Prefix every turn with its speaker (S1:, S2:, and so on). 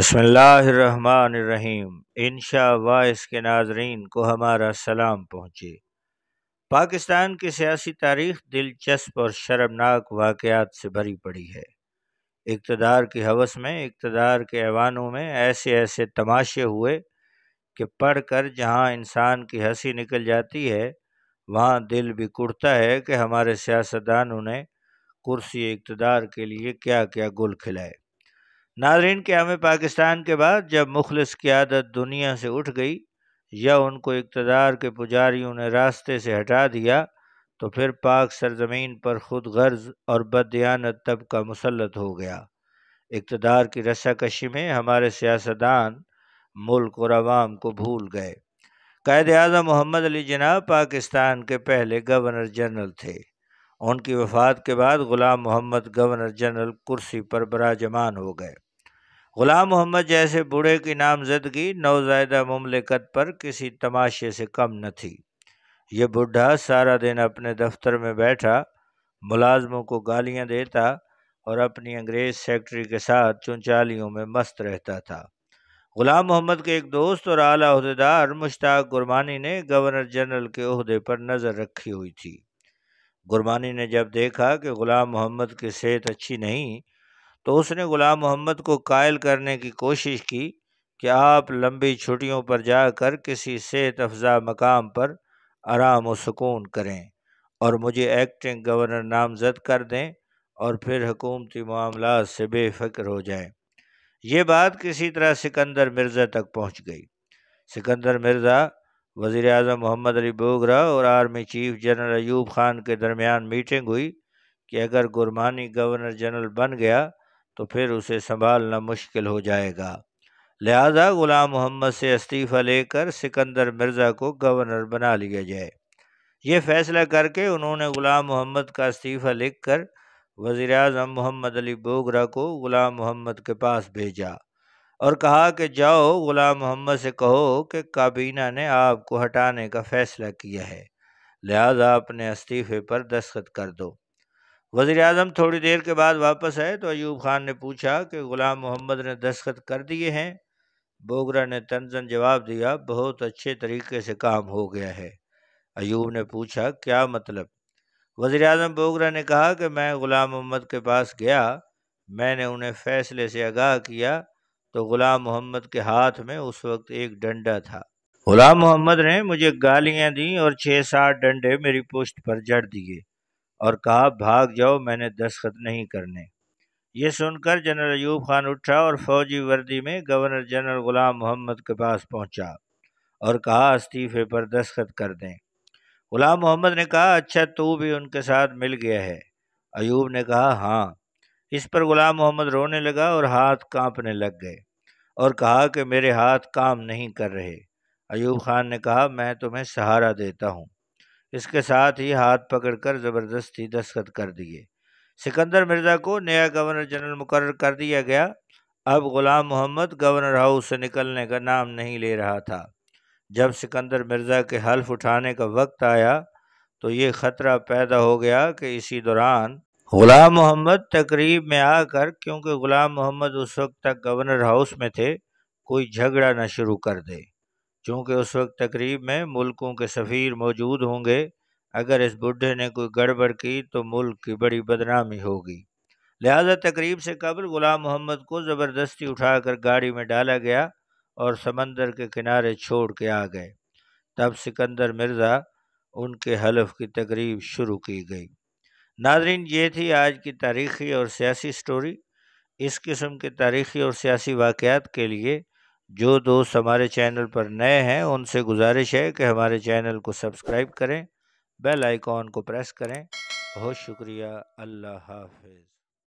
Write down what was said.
S1: बसमीम इन के नाजरीन को हमारा सलाम पहुँचे पाकिस्तान की सियासी तारीख दिलचस्प और शर्मनाक वाक़ात से भरी पड़ी है इकतदार की हवस में इकतदार के ऐवानों में ऐसे ऐसे तमाशे हुए कि पढ़ कर जहाँ इंसान की हंसी निकल जाती है वहाँ दिल भी कुड़ता है कि हमारे सियासतदानों ने कुर्सी इकतदार के लिए क्या क्या गुल खिलाए नाजरीन क़्याम पाकिस्तान के बाद जब मुखलस क़्यादत दुनिया से उठ गई या उनको इकतदार के पुजारियों ने रास्ते से हटा दिया तो फिर पाक सरजमीन पर खुद गर्ज और बदयानत तबका मुसलत हो गया इकतदार की रस्ाकशी में हमारे सियासतदान मुल्क और आवाम को भूल गए कैद अजम मोहम्मद अली जना पाकिस्तान के पहले गवर्नर जनरल थे उनकी वफात के बाद ग़ुलाम मोहम्मद गवर्नर जनरल कुर्सी पर बराजमान हो गए गुलाम मोहम्मद जैसे बूढ़े की नामजदगी नौजायदा ममलिकत पर किसी तमाशे से कम न थी ये बूढ़ा सारा दिन अपने दफ्तर में बैठा मुलाजमों को गालियां देता और अपनी अंग्रेज़ सेक्रेटरी के साथ चुनचालियों में मस्त रहता था गुलाम मोहम्मद के एक दोस्त और आला अहदेदार मुश्ताक गुरमानी ने गवर्नर जनरल के अहदे पर नज़र रखी हुई थी गुरमानी ने जब देखा कि ग़ुलाम मोहम्मद की सेहत अच्छी नहीं तो उसने ग़ुलाम मोहम्मद को कायल करने की कोशिश की कि आप लंबी छुट्टियों पर जाकर किसी सेहत अफजा मकाम पर आराम व सुकून करें और मुझे एक्टिंग गवर्नर नामजद कर दें और फिर हकूमती मामला से बेफिक्र हो जाएं। ये बात किसी तरह सिकंदर मिर्ज़ा तक पहुंच गई सिकंदर मिर्ज़ा वज़ी अजम मोहम्मद अली बोगरा और army chief general Ayub Khan के दरमियान मीटिंग हुई कि अगर गुरमानी गवर्नर जनरल बन गया तो फिर उसे संभालना मुश्किल हो जाएगा लिहाजा ग़ुलाम मोहम्मद से इस्तीफ़ा लेकर सिकंदर मिर्ज़ा को गवर्नर बना लिया जाए ये फैसला करके उन्होंने ग़ुलाम मोहम्मद का इस्तीफ़ा लिख कर वज़ी अजम मोहम्मद अली बोगरा को ग़ुलाम मोहम्मद के पास भेजा और कहा कि जाओ ग़ुलाम मोहम्मद से कहो कि काबीना ने आपको हटाने का फ़ैसला किया है लिहाजा अपने इस्तीफ़े पर दस्खत कर दो वज़ी अजम थोड़ी देर के बाद वापस आए तो अयूब ख़ान ने पूछा कि ग़ुलाम मोहम्मद ने दस्तखत कर दिए हैं बोगरा ने तंजन जवाब दिया बहुत अच्छे तरीके से काम हो गया है अयूब ने पूछा क्या मतलब वज़ी अजम बोगरा ने कहा कि मैं ग़ुलाम मोहम्मद के पास गया मैंने उन्हें फ़ैसले से आगाह किया तो ग़ुलाम मोहम्मद के हाथ में उस वक्त एक डंडा था ग़ुलाम मोहम्मद ने मुझे गालियाँ दी और छः सात डंडे मेरी पोस्ट पर जड़ दिए और कहा भाग जाओ मैंने दस्खत नहीं करने ये सुनकर जनरल अयूब खान उठा और फौजी वर्दी में गवर्नर जनरल ग़ुलाम मोहम्मद के पास पहुंचा और कहा इस्तीफ़े पर दस्खत कर दें ग़ुलाम मोहम्मद ने कहा अच्छा तू भी उनके साथ मिल गया है अयूब ने कहा हाँ इस पर ग़ुलाम मोहम्मद रोने लगा और हाथ कांपने लग गए और कहा कि मेरे हाथ काम नहीं कर रहे अयूब खान ने कहा मैं तुम्हें सहारा देता हूँ इसके साथ ही हाथ पकड़कर ज़बरदस्ती दस्खत कर दिए सिकंदर मिर्ज़ा को नया गवर्नर जनरल मुकर कर दिया गया अब ग़ुलाम मोहम्मद गवर्नर हाउस से निकलने का नाम नहीं ले रहा था जब सिकंदर मिर्ज़ा के हल्फ उठाने का वक्त आया तो ये ख़तरा पैदा हो गया कि इसी दौरान ग़ुलाम मोहम्मद तकरीब में आकर क्योंकि ग़ुलाम मोहम्मद उस वक्त तक गवर्नर हाउस में थे कोई झगड़ा ना शुरू कर दे चूँकि उस वक्त तकरीब में मुल्कों के सफ़ीर मौजूद होंगे अगर इस बुढ़े ने कोई गड़बड़ की तो मुल्क की बड़ी बदनामी होगी लिहाजा तकरीब से कबल ग़ुलाम मोहम्मद को ज़बरदस्ती उठाकर गाड़ी में डाला गया और समंदर के किनारे छोड़ के आ गए तब सिकंदर मिर्ज़ा उनके हलफ की तकरीब शुरू की गई नाजरीन ये थी आज की तारीख़ी और सियासी स्टोरी इस किस्म के तारीख़ी और सियासी वाक़ात के लिए जो दोस्त हमारे चैनल पर नए हैं उनसे गुजारिश है कि हमारे चैनल को सब्सक्राइब करें बेल आइकॉन को प्रेस करें बहुत शुक्रिया अल्लाह हाफिज़